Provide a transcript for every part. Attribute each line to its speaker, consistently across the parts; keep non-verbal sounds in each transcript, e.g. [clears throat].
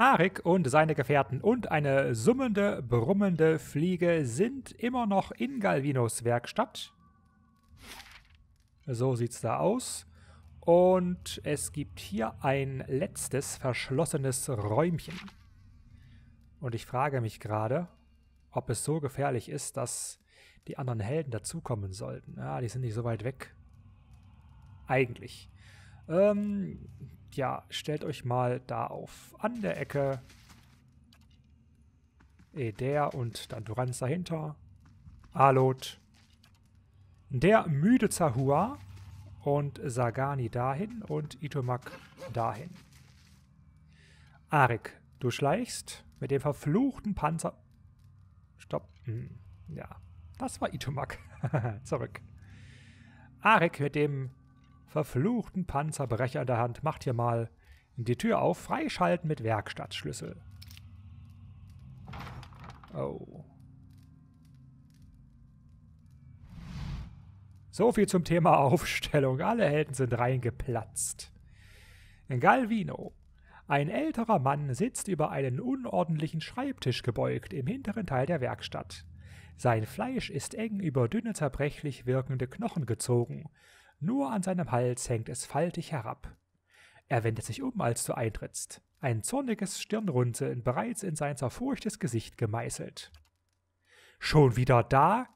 Speaker 1: Arik und seine Gefährten und eine summende, brummende Fliege sind immer noch in Galvinos Werkstatt. So sieht's da aus. Und es gibt hier ein letztes verschlossenes Räumchen. Und ich frage mich gerade, ob es so gefährlich ist, dass die anderen Helden dazukommen sollten. Ja, die sind nicht so weit weg. Eigentlich. Ähm, ja, stellt euch mal da auf an der Ecke. Eder und dann Duranz dahinter. Alot. Der müde Zahua und Sagani dahin und Itomak dahin. Arik, du schleichst mit dem verfluchten Panzer. Stopp. Hm. Ja, das war Itomak. [laughs] Zurück. Arik mit dem verfluchten Panzerbrecher in der Hand. Macht hier mal die Tür auf, freischalten mit Werkstattschlüssel. Oh. So viel zum Thema [laughs] Aufstellung. Alle Helden sind reingeplatzt. Galvino. Ein älterer Mann sitzt über einen unordentlichen Schreibtisch gebeugt im hinteren Teil der Werkstatt. Sein Fleisch ist eng über dünne, zerbrechlich wirkende Knochen gezogen nur an seinem Hals hängt es faltig herab. Er wendet sich um, als du eintrittst, ein zorniges Stirnrunzeln bereits in sein zerfurchtes Gesicht gemeißelt. Schon wieder da?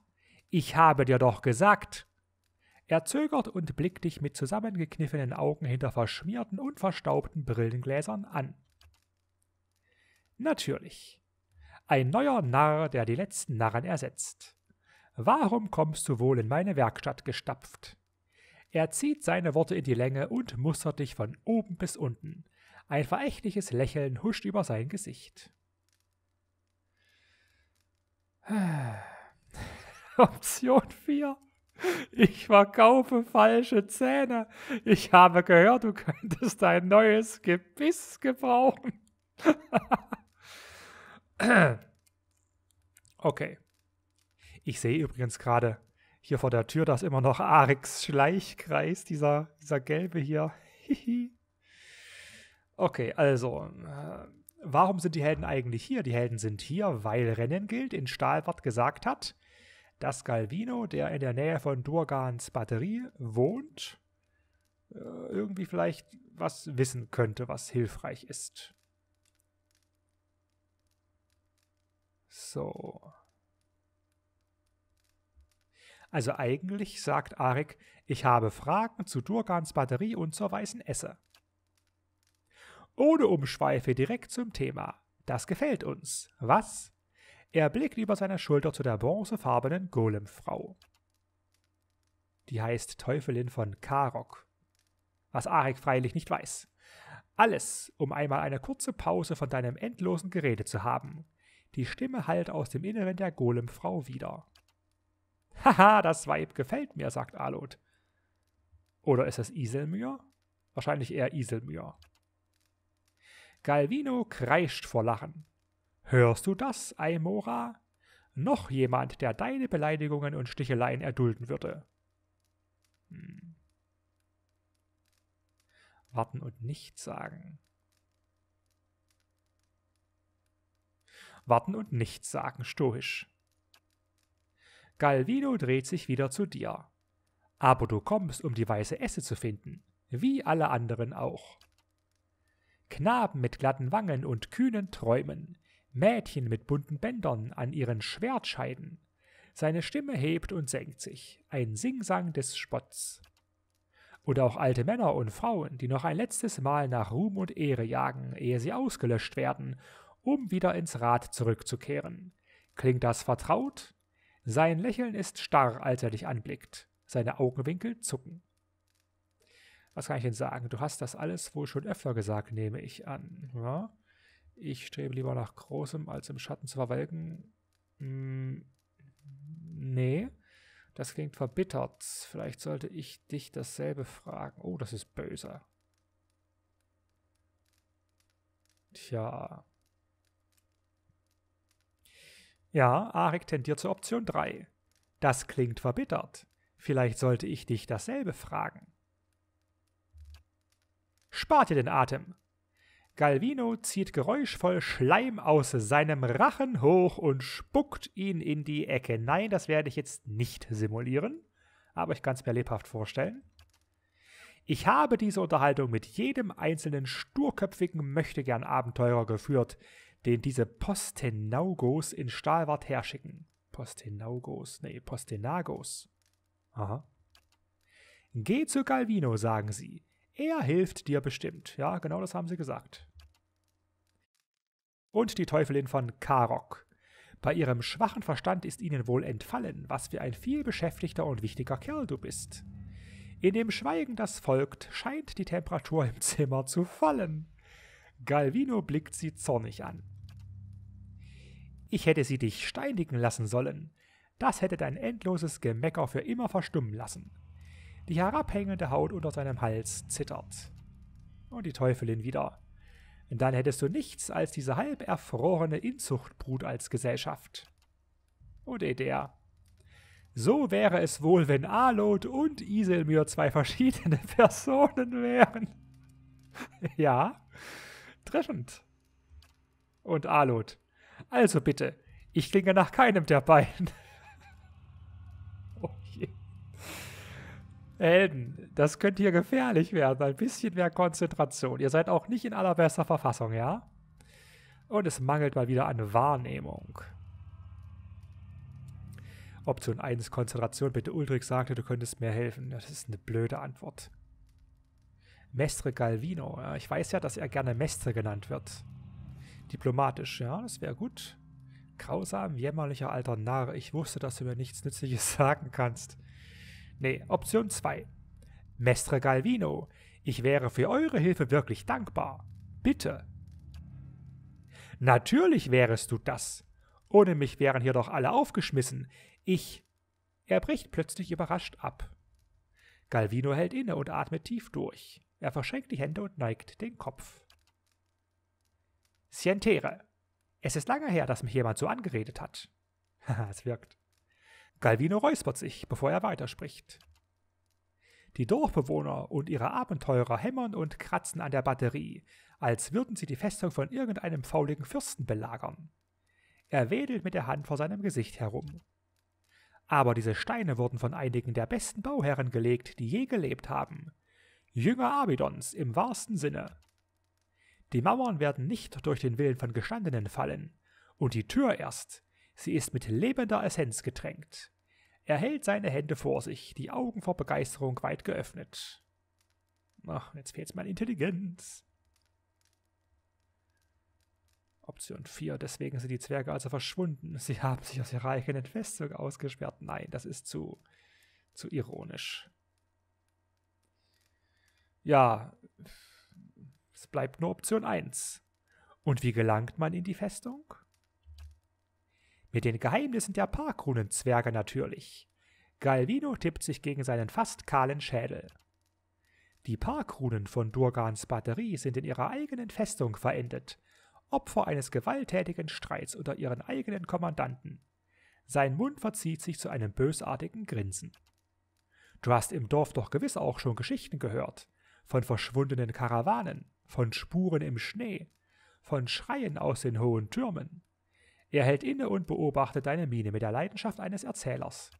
Speaker 1: Ich habe dir doch gesagt. Er zögert und blickt dich mit zusammengekniffenen Augen hinter verschmierten und verstaubten Brillengläsern an. Natürlich. Ein neuer Narr, der die letzten Narren ersetzt. Warum kommst du wohl in meine Werkstatt gestapft? Er zieht seine Worte in die Länge und mustert dich von oben bis unten. Ein verächtliches Lächeln huscht über sein Gesicht. [sighs] Option 4. Ich verkaufe falsche Zähne. Ich habe gehört, du könntest ein neues Gebiss gebrauchen. [clears throat] okay. Ich sehe übrigens gerade, hier vor der Tür, da ist immer noch Arix Schleichkreis, dieser, dieser gelbe hier. okay, also, äh, warum sind die Helden eigentlich hier? Die Helden sind hier, weil Rennengild in Stahlbad gesagt hat, dass Galvino, der in der Nähe von Durgans Batterie wohnt, äh, irgendwie vielleicht was wissen könnte, was hilfreich ist. So. Also eigentlich sagt Arik, ich habe Fragen zu Durgans Batterie und zur weißen Esse. Ohne Umschweife direkt zum Thema. Das gefällt uns. Was? Er blickt über seine Schulter zu der bronzefarbenen Golemfrau. Die heißt Teufelin von Karok. Was Arik freilich nicht weiß. Alles, um einmal eine kurze Pause von deinem endlosen Gerede zu haben. Die Stimme hallt aus dem Inneren der Golemfrau wieder. Haha, das Weib gefällt mir, sagt Alot. Oder ist es Iselmür? Wahrscheinlich eher Iselmür. Galvino kreischt vor Lachen. Hörst du das, Aimora? Noch jemand, der deine Beleidigungen und Sticheleien erdulden würde. Hm. Warten und nichts sagen. Warten und nichts sagen, stoisch. Galvino dreht sich wieder zu dir. Aber du kommst, um die weiße Esse zu finden, wie alle anderen auch. Knaben mit glatten Wangen und kühnen Träumen, Mädchen mit bunten Bändern an ihren Schwertscheiden. Seine Stimme hebt und senkt sich, ein Singsang des Spotts. Und auch alte Männer und Frauen, die noch ein letztes Mal nach Ruhm und Ehre jagen, ehe sie ausgelöscht werden, um wieder ins Rad zurückzukehren. Klingt das vertraut? Sein Lächeln ist starr, als er dich anblickt. Seine Augenwinkel zucken. Was kann ich denn sagen? Du hast das alles wohl schon öfter gesagt, nehme ich an. Ja? Ich strebe lieber nach Großem, als im Schatten zu verwelken. Hm, nee, das klingt verbittert. Vielleicht sollte ich dich dasselbe fragen. Oh, das ist böse. Tja, ja, Arik tendiert zur Option 3. Das klingt verbittert. Vielleicht sollte ich dich dasselbe fragen. Spart dir den Atem. Galvino zieht geräuschvoll Schleim aus seinem Rachen hoch und spuckt ihn in die Ecke. Nein, das werde ich jetzt nicht simulieren, aber ich kann es mir lebhaft vorstellen. Ich habe diese Unterhaltung mit jedem einzelnen sturköpfigen Möchtegern-Abenteurer geführt, den diese Postenaugos in Stahlwart herschicken. Postenaugos, nee, Postenagos. Aha. Geh zu Galvino, sagen sie. Er hilft dir bestimmt. Ja, genau das haben sie gesagt. Und die Teufelin von Karok. Bei ihrem schwachen Verstand ist ihnen wohl entfallen, was für ein viel beschäftigter und wichtiger Kerl du bist. In dem Schweigen, das folgt, scheint die Temperatur im Zimmer zu fallen. Galvino blickt sie zornig an. Ich hätte sie dich steinigen lassen sollen. Das hätte dein endloses Gemecker für immer verstummen lassen. Die herabhängende Haut unter seinem Hals zittert. Und die Teufelin wieder. Dann hättest du nichts als diese halb erfrorene Inzuchtbrut als Gesellschaft. Und oh, Edea. So wäre es wohl, wenn Alot und Iselmir zwei verschiedene [laughs] Personen wären. ja, treffend. Und Alot. Also bitte, ich klinge nach keinem der beiden. [laughs] oh je. Helden, das könnte hier gefährlich werden. Ein bisschen mehr Konzentration. Ihr seid auch nicht in allerbester Verfassung, ja? Und es mangelt mal wieder an Wahrnehmung. Option 1, Konzentration. Bitte, Ulrich sagte, du könntest mir helfen. Das ist eine blöde Antwort. Mestre Galvino. Ich weiß ja, dass er gerne Mestre genannt wird. Diplomatisch, ja, das wäre gut. Grausam, jämmerlicher alter Narr, ich wusste, dass du mir nichts Nützliches [laughs] sagen kannst. Nee, Option 2. Mestre Galvino, ich wäre für eure Hilfe wirklich dankbar. Bitte. Natürlich wärest du das. Ohne mich wären hier doch alle aufgeschmissen. Ich. Er bricht plötzlich überrascht ab. Galvino hält inne und atmet tief durch. Er verschränkt die Hände und neigt den Kopf. Sientere. Es ist lange her, dass mich jemand so angeredet hat. [laughs] Haha, es wirkt. Galvino räuspert sich, bevor er weiterspricht. Die Dorfbewohner und ihre Abenteurer hämmern und kratzen an der Batterie, als würden sie die Festung von irgendeinem fauligen Fürsten belagern. Er wedelt mit der Hand vor seinem Gesicht herum. Aber diese Steine wurden von einigen der besten Bauherren gelegt, die je gelebt haben. Jünger Abidons im wahrsten Sinne. Die Mauern werden nicht durch den Willen von Gestandenen fallen, und die Tür erst, sie ist mit lebender Essenz getränkt. Er hält seine Hände vor sich, die Augen vor Begeisterung weit geöffnet. Ach, jetzt fehlt's an Intelligenz. Option 4, deswegen sind die Zwerge also verschwunden. Sie haben sich aus ihrer eigenen Festung ausgesperrt. Nein, das ist zu, zu ironisch. Ja, bleibt nur Option 1. Und wie gelangt man in die Festung? Mit den Geheimnissen der Parkrunenzwerge natürlich. Galvino tippt sich gegen seinen fast kahlen Schädel. Die Parkrunen von Durgans Batterie sind in ihrer eigenen Festung verendet, Opfer eines gewalttätigen Streits unter ihren eigenen Kommandanten. Sein Mund verzieht sich zu einem bösartigen Grinsen. Du hast im Dorf doch gewiss auch schon Geschichten gehört, von verschwundenen Karawanen, von Spuren im Schnee, von Schreien aus den hohen Türmen. Er hält inne und beobachtet deine Miene mit der Leidenschaft eines Erzählers.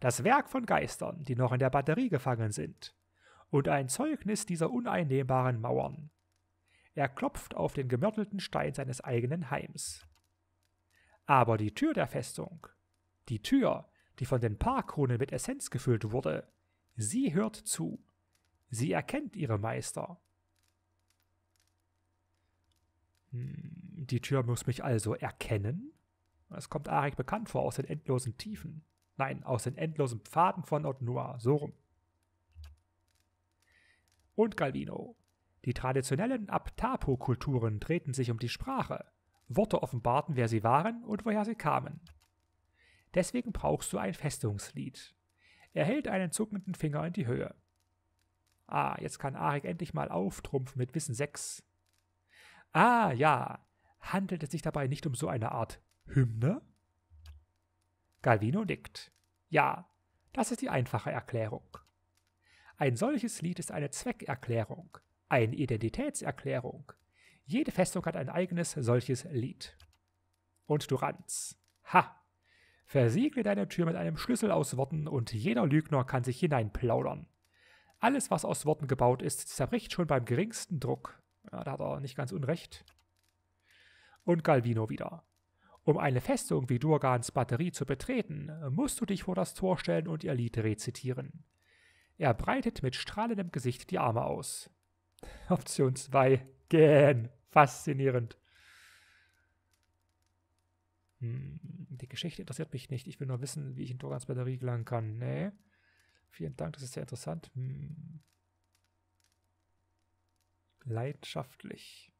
Speaker 1: Das Werk von Geistern, die noch in der Batterie gefangen sind, und ein Zeugnis dieser uneinnehmbaren Mauern. Er klopft auf den gemörtelten Stein seines eigenen Heims. Aber die Tür der Festung, die Tür, die von den Parkkronen mit Essenz gefüllt wurde, sie hört zu. Sie erkennt ihre Meister. Hm, die Tür muss mich also erkennen? Es kommt Arik bekannt vor aus den endlosen Tiefen. Nein, aus den endlosen Pfaden von Otnoir, so rum. Und Galvino. Die traditionellen Abtapo-Kulturen drehten sich um die Sprache. Worte offenbarten, wer sie waren und woher sie kamen. Deswegen brauchst du ein Festungslied. Er hält einen zuckenden Finger in die Höhe. Ah, jetzt kann Arik endlich mal auftrumpfen mit Wissen 6. Ah ja, handelt es sich dabei nicht um so eine Art Hymne? Galvino nickt. Ja, das ist die einfache Erklärung. Ein solches Lied ist eine Zweckerklärung, eine Identitätserklärung. Jede Festung hat ein eigenes solches Lied. Und Duranz. Ha! Versiegle deine Tür mit einem Schlüssel aus Worten und jeder Lügner kann sich hineinplaudern. Alles, was aus Worten gebaut ist, zerbricht schon beim geringsten Druck. Ja, da hat er nicht ganz unrecht. Und Galvino wieder. Um eine Festung wie Durgans Batterie zu betreten, musst du dich vor das Tor stellen und ihr Lied rezitieren. Er breitet mit strahlendem Gesicht die Arme aus. [laughs] Option 2. Gähn. Faszinierend. Hm, die Geschichte interessiert mich nicht. Ich will nur wissen, wie ich in Durgans Batterie gelangen kann. Nee. Vielen Dank, das ist sehr interessant. Hm. Leidenschaftlich.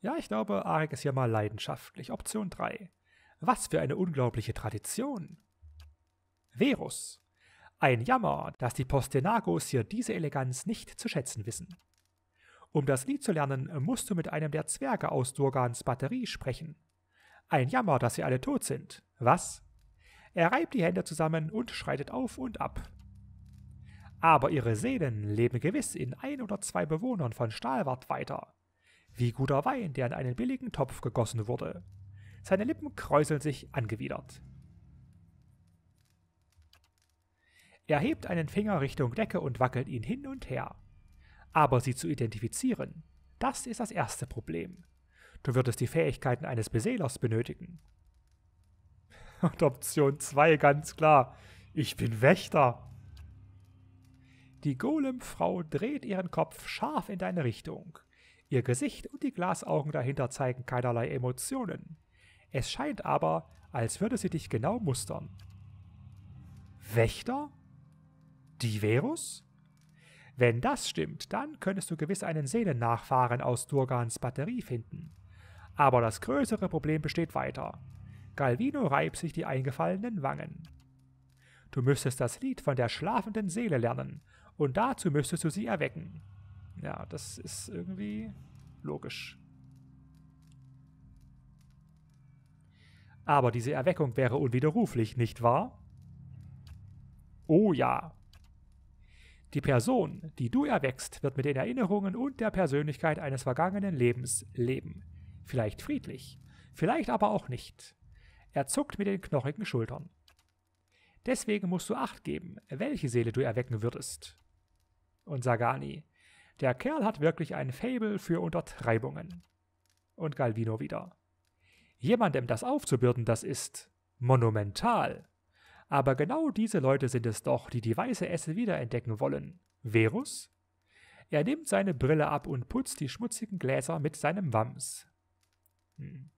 Speaker 1: Ja, ich glaube, Arik ist hier mal leidenschaftlich. Option 3. Was für eine unglaubliche Tradition. Verus. Ein Jammer, dass die Postenagos hier diese Eleganz nicht zu schätzen wissen. Um das Lied zu lernen, musst du mit einem der Zwerge aus Durgans Batterie sprechen. Ein Jammer, dass sie alle tot sind. Was? Er reibt die Hände zusammen und schreitet auf und ab aber ihre Seelen leben gewiss in ein oder zwei Bewohnern von Stahlwart weiter. Wie guter Wein, der in einen billigen Topf gegossen wurde. Seine Lippen kräuseln sich angewidert. Er hebt einen Finger Richtung Decke und wackelt ihn hin und her. Aber sie zu identifizieren, das ist das erste Problem. Du würdest die Fähigkeiten eines Beseelers benötigen. Und [laughs] Option 2 ganz klar. Ich bin Wächter. Die Golemfrau dreht ihren Kopf scharf in deine Richtung. Ihr Gesicht und die Glasaugen dahinter zeigen keinerlei Emotionen. Es scheint aber, als würde sie dich genau mustern. Wächter? Diverus? Wenn das stimmt, dann könntest du gewiss einen Seelennachfahren aus Durgans Batterie finden. Aber das größere Problem besteht weiter. Galvino reibt sich die eingefallenen Wangen. Du müsstest das Lied von der schlafenden Seele lernen, und dazu müsstest du sie erwecken. Ja, das ist irgendwie logisch. Aber diese Erweckung wäre unwiderruflich, nicht wahr? Oh ja. Die Person, die du erwächst, wird mit den Erinnerungen und der Persönlichkeit eines vergangenen Lebens leben. Vielleicht friedlich, vielleicht aber auch nicht. Er zuckt mit den knochigen Schultern. Deswegen musst du acht geben, welche Seele du erwecken würdest und Sagani. Der Kerl hat wirklich ein Fable für Untertreibungen. Und Galvino wieder. Jemandem das aufzubürden, das ist monumental. Aber genau diese Leute sind es doch, die die weiße Esse wiederentdecken wollen. Verus? Er nimmt seine Brille ab und putzt die schmutzigen Gläser mit seinem Wams. Hm.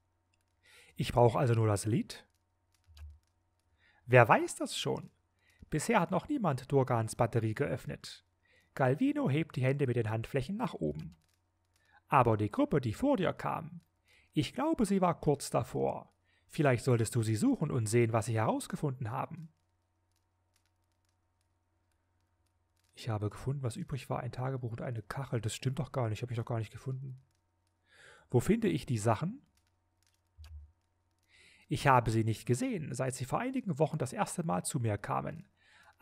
Speaker 1: Ich brauche also nur das Lied? Wer weiß das schon? Bisher hat noch niemand Durgans Batterie geöffnet. Calvino hebt die Hände mit den Handflächen nach oben. Aber die Gruppe, die vor dir kam, ich glaube, sie war kurz davor. Vielleicht solltest du sie suchen und sehen, was sie herausgefunden haben. Ich habe gefunden, was übrig war, ein Tagebuch und eine Kachel. Das stimmt doch gar nicht, ich habe mich doch gar nicht gefunden. Wo finde ich die Sachen? Ich habe sie nicht gesehen, seit sie vor einigen Wochen das erste Mal zu mir kamen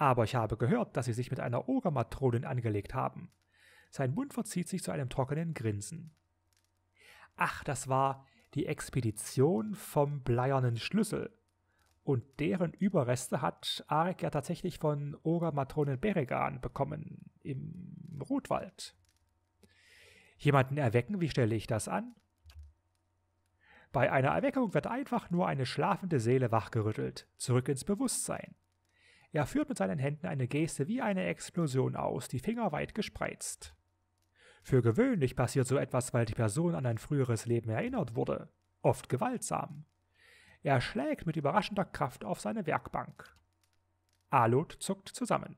Speaker 1: aber ich habe gehört, dass sie sich mit einer Ogermatronin angelegt haben. Sein Mund verzieht sich zu einem trockenen Grinsen. Ach, das war die Expedition vom bleiernen Schlüssel. Und deren Überreste hat Arik ja tatsächlich von Ogermatronin Beregan bekommen im Rotwald. Jemanden erwecken, wie stelle ich das an? Bei einer Erweckung wird einfach nur eine schlafende Seele wachgerüttelt, zurück ins Bewusstsein. Er führt mit seinen Händen eine Geste wie eine Explosion aus, die Finger weit gespreizt. Für gewöhnlich passiert so etwas, weil die Person an ein früheres Leben erinnert wurde, oft gewaltsam. Er schlägt mit überraschender Kraft auf seine Werkbank. Alot zuckt zusammen.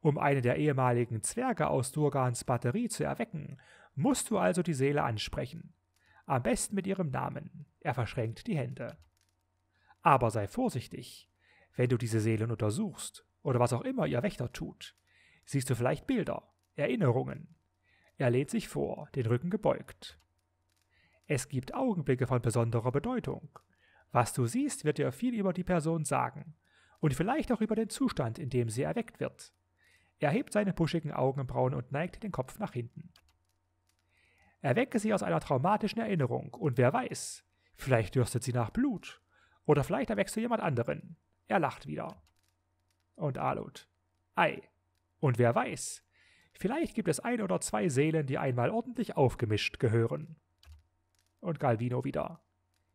Speaker 1: Um eine der ehemaligen Zwerge aus Durgans Batterie zu erwecken, musst du also die Seele ansprechen. Am besten mit ihrem Namen. Er verschränkt die Hände. Aber sei vorsichtig. Wenn du diese Seelen untersuchst oder was auch immer ihr Wächter tut, siehst du vielleicht Bilder, Erinnerungen. Er lehnt sich vor, den Rücken gebeugt. Es gibt Augenblicke von besonderer Bedeutung. Was du siehst, wird dir viel über die Person sagen und vielleicht auch über den Zustand, in dem sie erweckt wird. Er hebt seine puschigen Augenbrauen und neigt den Kopf nach hinten. Erwecke sie aus einer traumatischen Erinnerung und wer weiß, vielleicht dürstet sie nach Blut oder vielleicht erweckst du jemand anderen. Er lacht wieder. Und Alut. Ei. Und wer weiß, vielleicht gibt es ein oder zwei Seelen, die einmal ordentlich aufgemischt gehören. Und Galvino wieder.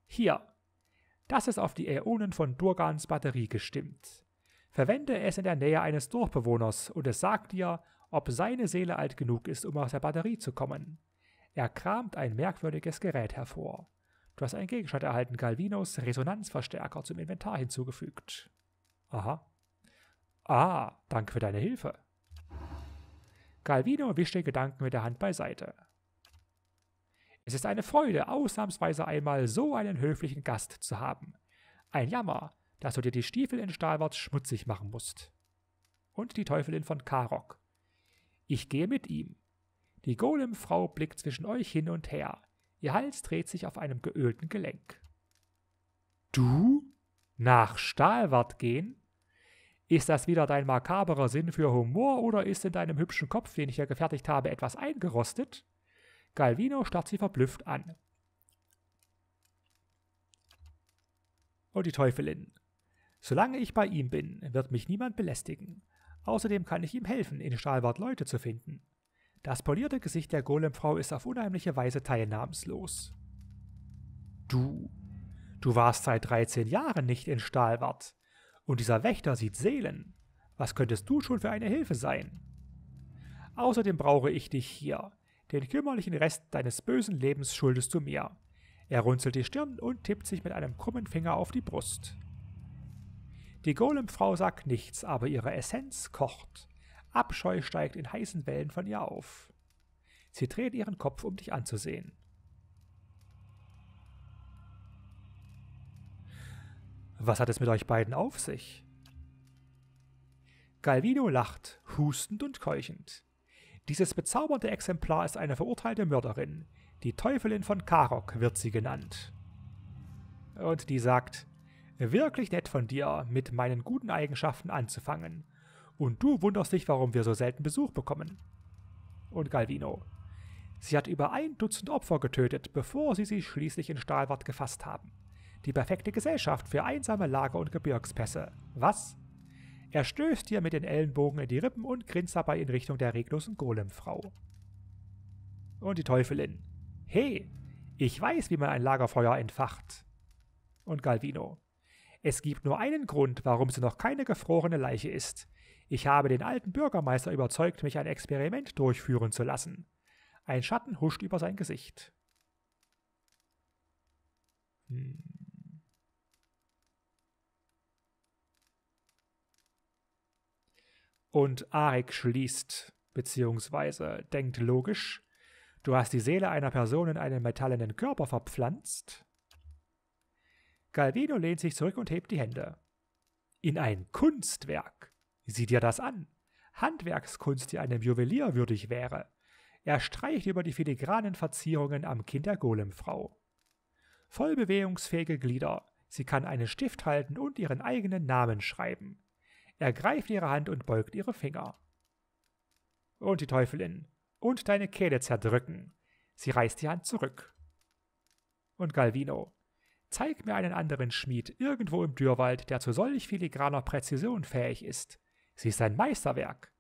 Speaker 1: Hier. Das ist auf die Äonen von Durgans Batterie gestimmt. Verwende es in der Nähe eines Dorfbewohners und es sagt dir, ob seine Seele alt genug ist, um aus der Batterie zu kommen. Er kramt ein merkwürdiges Gerät hervor. Du hast einen Gegenstand erhalten, Galvinos Resonanzverstärker zum Inventar hinzugefügt. Aha. Ah, danke für deine Hilfe. Galvino wischte Gedanken mit der Hand beiseite. Es ist eine Freude, ausnahmsweise einmal so einen höflichen Gast zu haben. Ein Jammer, dass du dir die Stiefel in Stahlwart schmutzig machen musst. Und die Teufelin von Karok. Ich gehe mit ihm. Die Golemfrau blickt zwischen euch hin und her. Ihr Hals dreht sich auf einem geölten Gelenk. Du? Nach Stahlwart gehen? Ist das wieder dein makaberer Sinn für Humor oder ist in deinem hübschen Kopf, den ich ja gefertigt habe, etwas eingerostet? Galvino starrt sie verblüfft an. Und oh, die Teufelin. Solange ich bei ihm bin, wird mich niemand belästigen. Außerdem kann ich ihm helfen, in Stahlwart Leute zu finden. Das polierte Gesicht der Golemfrau ist auf unheimliche Weise teilnahmslos. Du, du warst seit 13 Jahren nicht in Stahlwart. Und dieser Wächter sieht Seelen. Was könntest du schon für eine Hilfe sein? Außerdem brauche ich dich hier. Den kümmerlichen Rest deines bösen Lebens schuldest du mir. Er runzelt die Stirn und tippt sich mit einem krummen Finger auf die Brust. Die Golemfrau sagt nichts, aber ihre Essenz kocht. Abscheu steigt in heißen Wellen von ihr auf. Sie dreht ihren Kopf, um dich anzusehen. Was hat es mit euch beiden auf sich? Galvino lacht, hustend und keuchend. Dieses bezaubernde Exemplar ist eine verurteilte Mörderin. Die Teufelin von Karok wird sie genannt. Und die sagt, wirklich nett von dir, mit meinen guten Eigenschaften anzufangen. Und du wunderst dich, warum wir so selten Besuch bekommen. Und Galvino. Sie hat über ein Dutzend Opfer getötet, bevor sie sie schließlich in Stahlwart gefasst haben. Die perfekte Gesellschaft für einsame Lager und Gebirgspässe. Was? Er stößt ihr mit den Ellenbogen in die Rippen und grinst dabei in Richtung der reglosen Golemfrau. Und die Teufelin. Hey, ich weiß, wie man ein Lagerfeuer entfacht. Und Galvino. Es gibt nur einen Grund, warum sie noch keine gefrorene Leiche ist. Ich habe den alten Bürgermeister überzeugt, mich ein Experiment durchführen zu lassen. Ein Schatten huscht über sein Gesicht. Hm. Und Arik schließt, beziehungsweise denkt logisch, du hast die Seele einer Person in einen metallenen Körper verpflanzt. Galvino lehnt sich zurück und hebt die Hände. In ein Kunstwerk. Sieh dir das an. Handwerkskunst, die einem Juwelier würdig wäre. Er streicht über die filigranen Verzierungen am Kinn der Golemfrau. Voll bewegungsfähige Glieder. Sie kann einen Stift halten und ihren eigenen Namen schreiben. Er greift ihre Hand und beugt ihre Finger. Und die Teufelin. Und deine Kehle zerdrücken. Sie reißt die Hand zurück. Und Galvino. Zeig mir einen anderen Schmied irgendwo im Dürwald, der zu solch filigraner Präzision fähig ist. Sie ist ein Meisterwerk.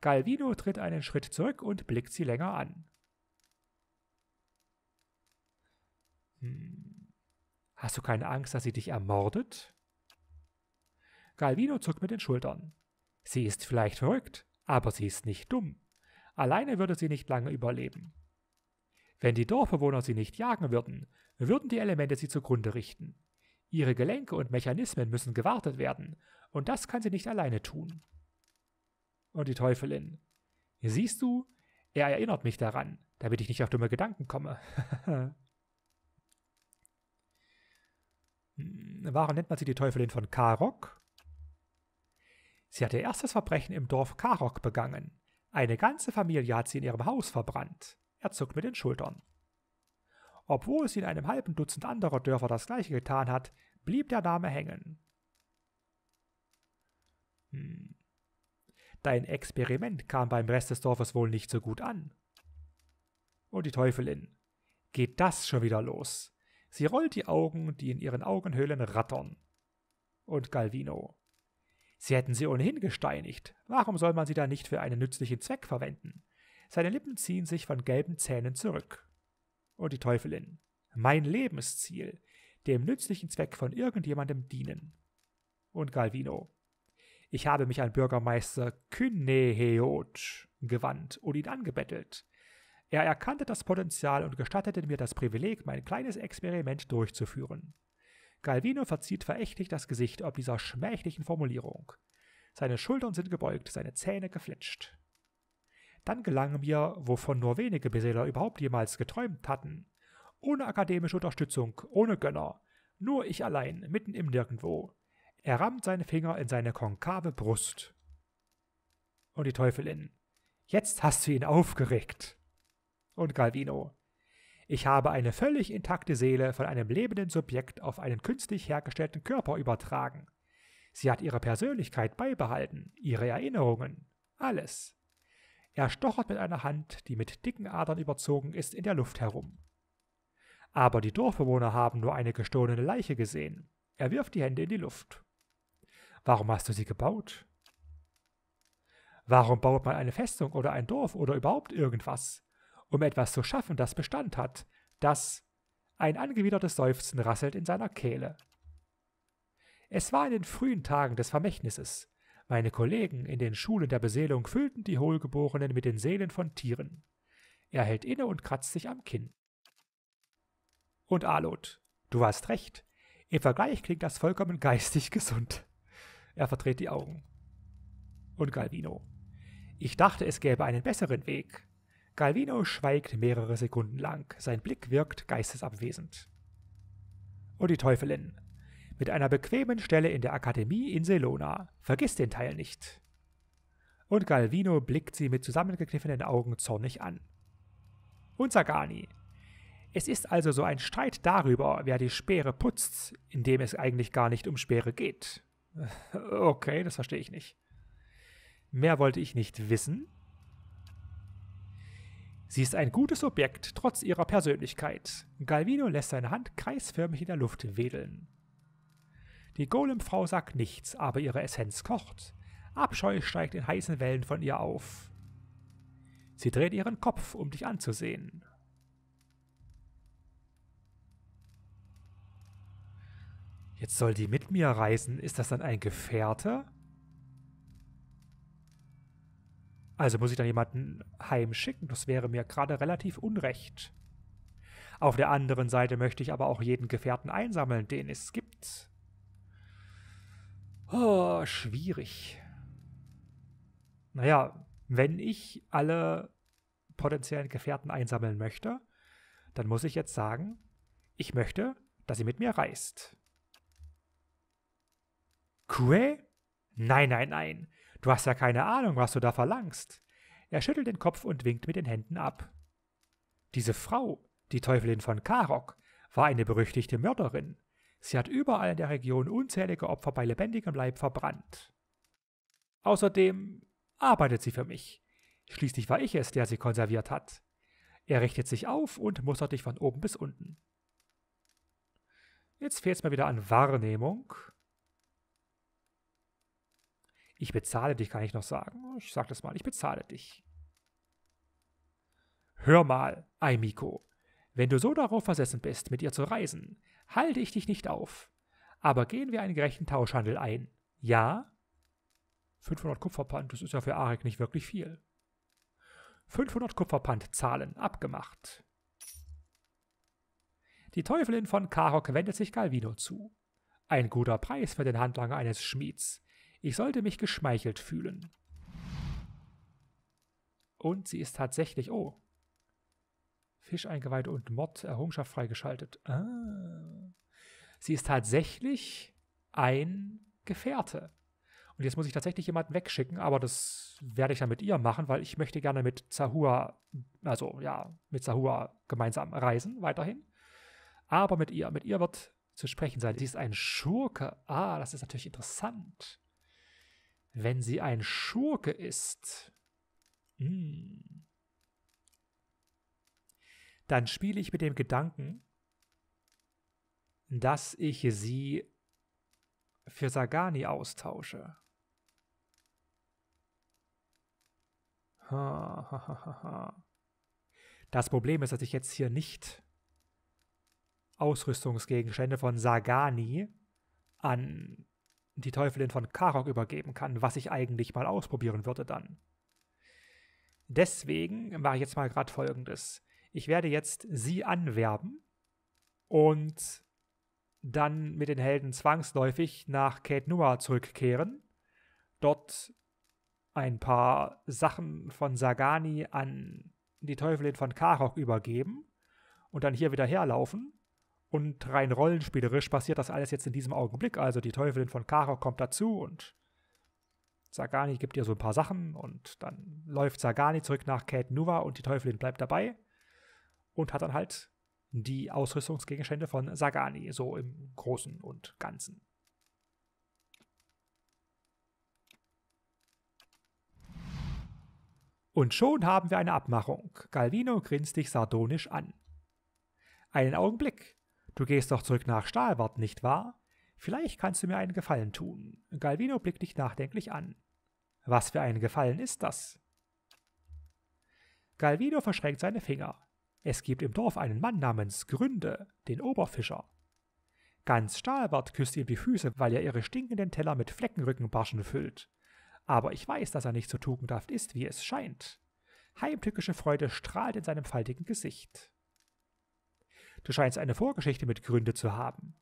Speaker 1: Galvino tritt einen Schritt zurück und blickt sie länger an. Hm. Hast du keine Angst, dass sie dich ermordet? Galvino zuckt mit den Schultern. Sie ist vielleicht verrückt, aber sie ist nicht dumm. Alleine würde sie nicht lange überleben. Wenn die Dorfbewohner sie nicht jagen würden, würden die Elemente sie zugrunde richten. Ihre Gelenke und Mechanismen müssen gewartet werden, und das kann sie nicht alleine tun. Und die Teufelin. Siehst du, er erinnert mich daran, damit ich nicht auf dumme Gedanken komme. [laughs] Hm, warum nennt man sie die Teufelin von Karok? Sie hat ihr erstes Verbrechen im Dorf Karok begangen. Eine ganze Familie hat sie in ihrem Haus verbrannt. Er zuckt mit den Schultern. Obwohl sie in einem halben Dutzend anderer Dörfer das gleiche getan hat, blieb der Name hängen. Hm. Dein Experiment kam beim Rest des Dorfes wohl nicht so gut an. Und oh, die Teufelin. Geht das schon wieder los? Sie rollt die Augen, die in ihren Augenhöhlen rattern. Und Galvino. Sie hätten sie ohnehin gesteinigt. Warum soll man sie dann nicht für einen nützlichen Zweck verwenden? Seine Lippen ziehen sich von gelben Zähnen zurück und die Teufelin. Mein Lebensziel, dem nützlichen Zweck von irgendjemandem dienen. Und Galvino. Ich habe mich an Bürgermeister Kyneheot gewandt und ihn angebettelt. Er erkannte das Potenzial und gestattete mir das Privileg, mein kleines Experiment durchzuführen. Galvino verzieht verächtlich das Gesicht ob dieser schmächlichen Formulierung. Seine Schultern sind gebeugt, seine Zähne gefletscht dann gelang mir, wovon nur wenige Beseeler überhaupt jemals geträumt hatten. Ohne akademische Unterstützung, ohne Gönner. Nur ich allein, mitten im Nirgendwo. Er rammt seine Finger in seine konkave Brust. Und die Teufelin. Jetzt hast du ihn aufgeregt. Und Galvino. Ich habe eine völlig intakte Seele von einem lebenden Subjekt auf einen künstlich hergestellten Körper übertragen. Sie hat ihre Persönlichkeit beibehalten, ihre Erinnerungen, alles. Er stochert mit einer Hand, die mit dicken Adern überzogen ist, in der Luft herum. Aber die Dorfbewohner haben nur eine gestohlene Leiche gesehen. Er wirft die Hände in die Luft. Warum hast du sie gebaut? Warum baut man eine Festung oder ein Dorf oder überhaupt irgendwas? Um etwas zu schaffen, das Bestand hat, das ein angewidertes Seufzen rasselt in seiner Kehle. Es war in den frühen Tagen des Vermächtnisses, meine Kollegen in den Schulen der Beseelung füllten die Hohlgeborenen mit den Seelen von Tieren. Er hält inne und kratzt sich am Kinn. Und Alot, du warst recht. Im Vergleich klingt das vollkommen geistig gesund. Er verdreht die Augen. Und Galvino. Ich dachte, es gäbe einen besseren Weg. Galvino schweigt mehrere Sekunden lang. Sein Blick wirkt geistesabwesend. Und die Teufelin mit einer bequemen Stelle in der Akademie in Selona. Vergiss den Teil nicht. Und Galvino blickt sie mit zusammengekniffenen Augen zornig an. Und Sagani. Es ist also so ein Streit darüber, wer die Speere putzt, indem es eigentlich gar nicht um Speere geht. [laughs] okay, das verstehe ich nicht. Mehr wollte ich nicht wissen. Sie ist ein gutes Objekt, trotz ihrer Persönlichkeit. Galvino lässt seine Hand kreisförmig in der Luft wedeln. Die Golemfrau sagt nichts, aber ihre Essenz kocht. Abscheu steigt in heißen Wellen von ihr auf. Sie dreht ihren Kopf, um dich anzusehen. Jetzt soll die mit mir reisen. Ist das dann ein Gefährte? Also muss ich dann jemanden heimschicken. Das wäre mir gerade relativ unrecht. Auf der anderen Seite möchte ich aber auch jeden Gefährten einsammeln, den es gibt. Oh, schwierig. Naja, wenn ich alle potenziellen Gefährten einsammeln möchte, dann muss ich jetzt sagen, ich möchte, dass sie mit mir reist. Kue? Nein, nein, nein. Du hast ja keine Ahnung, was du da verlangst. Er schüttelt den Kopf und winkt mit den Händen ab. Diese Frau, die Teufelin von Karok, war eine berüchtigte Mörderin. Sie hat überall in der Region unzählige Opfer bei lebendigem Leib verbrannt. Außerdem arbeitet sie für mich. Schließlich war ich es, der sie konserviert hat. Er richtet sich auf und mustert dich von oben bis unten. Jetzt fehlt es mir wieder an Wahrnehmung. Ich bezahle dich, kann ich noch sagen. Ich sag das mal, ich bezahle dich. Hör mal, Aimiko. Wenn du so darauf versessen bist, mit ihr zu reisen, halte ich dich nicht auf. Aber gehen wir einen gerechten Tauschhandel ein. Ja? 500 Kupferpand, das ist ja für Arik nicht wirklich viel. 500 Kupferpand zahlen, abgemacht. Die Teufelin von Karok wendet sich Galvino zu. Ein guter Preis für den Handlanger eines Schmieds. Ich sollte mich geschmeichelt fühlen. Und sie ist tatsächlich, oh, Fischeingeweide und Mod Errungenschaft äh, freigeschaltet. Ah. Sie ist tatsächlich ein Gefährte. Und jetzt muss ich tatsächlich jemanden wegschicken, aber das werde ich dann mit ihr machen, weil ich möchte gerne mit Zahua, also ja, mit Zahua gemeinsam reisen, weiterhin. Aber mit ihr, mit ihr wird zu sprechen sein. Sie ist ein Schurke. Ah, das ist natürlich interessant. Wenn sie ein Schurke ist. Mh. Hm dann spiele ich mit dem Gedanken, dass ich sie für Sagani austausche. Das Problem ist, dass ich jetzt hier nicht Ausrüstungsgegenstände von Sagani an die Teufelin von Karok übergeben kann, was ich eigentlich mal ausprobieren würde dann. Deswegen mache ich jetzt mal gerade folgendes ich werde jetzt sie anwerben und dann mit den Helden zwangsläufig nach Kate Nua zurückkehren, dort ein paar Sachen von Sagani an die Teufelin von Karok übergeben und dann hier wieder herlaufen. Und rein rollenspielerisch passiert das alles jetzt in diesem Augenblick. Also die Teufelin von Karok kommt dazu und Sagani gibt ihr so ein paar Sachen und dann läuft Sagani zurück nach Kate Nuva und die Teufelin bleibt dabei und hat dann halt die Ausrüstungsgegenstände von Sagani, so im Großen und Ganzen. Und schon haben wir eine Abmachung. Galvino grinst dich sardonisch an. Einen Augenblick. Du gehst doch zurück nach Stahlwart, nicht wahr? Vielleicht kannst du mir einen Gefallen tun. Galvino blickt dich nachdenklich an. Was für ein Gefallen ist das? Galvino verschränkt seine Finger. Es gibt im Dorf einen Mann namens Gründe, den Oberfischer. Ganz Stahlbart küsst ihm die Füße, weil er ihre stinkenden Teller mit Fleckenrückenbarschen füllt. Aber ich weiß, dass er nicht so tugendhaft ist, wie es scheint. Heimtückische Freude strahlt in seinem faltigen Gesicht. Du scheinst eine Vorgeschichte mit Gründe zu haben.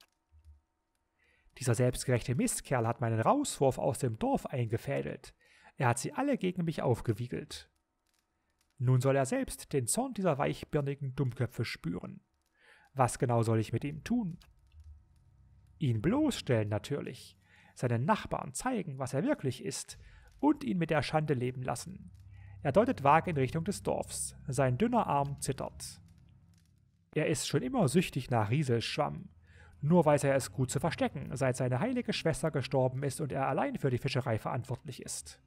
Speaker 1: Dieser selbstgerechte Mistkerl hat meinen Rauswurf aus dem Dorf eingefädelt. Er hat sie alle gegen mich aufgewiegelt. Nun soll er selbst den Zorn dieser weichbirnigen Dummköpfe spüren. Was genau soll ich mit ihm tun? Ihn bloßstellen natürlich, seinen Nachbarn zeigen, was er wirklich ist, und ihn mit der Schande leben lassen. Er deutet vage in Richtung des Dorfs, sein dünner Arm zittert. Er ist schon immer süchtig nach Rieselschwamm. Nur weiß er es gut zu verstecken, seit seine heilige Schwester gestorben ist und er allein für die Fischerei verantwortlich ist.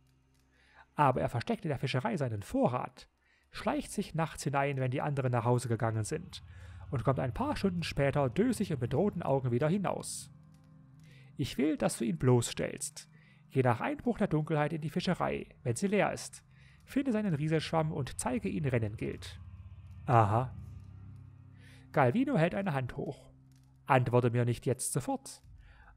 Speaker 1: Aber er versteckt in der Fischerei seinen Vorrat, schleicht sich nachts hinein, wenn die anderen nach Hause gegangen sind, und kommt ein paar Stunden später dösig und mit roten Augen wieder hinaus. Ich will, dass du ihn bloßstellst. Geh nach Einbruch der Dunkelheit in die Fischerei, wenn sie leer ist. Finde seinen Rieselschwamm und zeige ihn Rennen gilt. Aha. Galvino hält eine Hand hoch. Antworte mir nicht jetzt sofort.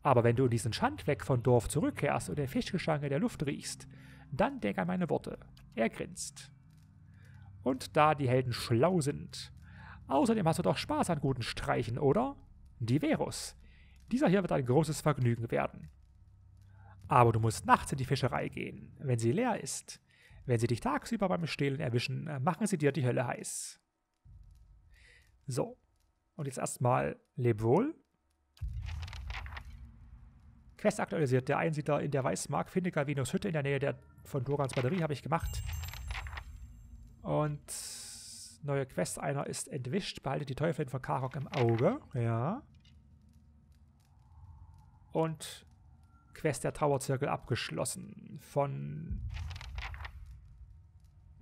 Speaker 1: Aber wenn du in diesen Schandfleck von Dorf zurückkehrst und den Fischgeschange der Luft riechst, dann denk an meine Worte. Er grinst. Und da die Helden schlau sind. Außerdem hast du doch Spaß an guten Streichen, oder? Die Verus. Dieser hier wird ein großes Vergnügen werden. Aber du musst nachts in die Fischerei gehen, wenn sie leer ist. Wenn sie dich tagsüber beim Stehlen erwischen, machen sie dir die Hölle heiß. So. Und jetzt erstmal leb wohl. Quest aktualisiert. Der Einsiedler in der Weißmark findet Galvinos Hütte in der Nähe der, von Dorans Batterie habe ich gemacht. Und neue Quest, einer ist entwischt. Behalte die Teufelin von Karok im Auge. Ja. Und Quest der Trauerzirkel abgeschlossen von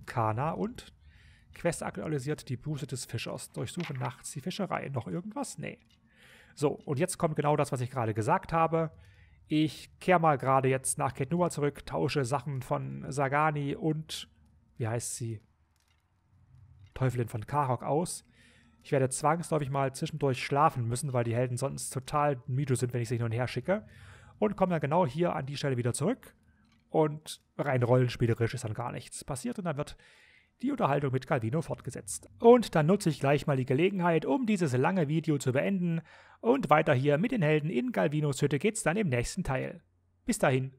Speaker 1: Kana und Quest aktualisiert die Buße des Fischers. Durchsuche nachts die Fischerei. Noch irgendwas? Nee. So, und jetzt kommt genau das, was ich gerade gesagt habe. Ich kehre mal gerade jetzt nach Ketnua zurück, tausche Sachen von Sagani und, wie heißt sie, Teufelin von Karok aus. Ich werde zwangsläufig mal zwischendurch schlafen müssen, weil die Helden sonst total müde sind, wenn ich sie hin und her schicke. Und komme dann genau hier an die Stelle wieder zurück. Und rein rollenspielerisch ist dann gar nichts passiert. Und dann wird die Unterhaltung mit Calvino fortgesetzt. Und dann nutze ich gleich mal die Gelegenheit, um dieses lange Video zu beenden. Und weiter hier mit den Helden in Galvinos Hütte geht's dann im nächsten Teil. Bis dahin.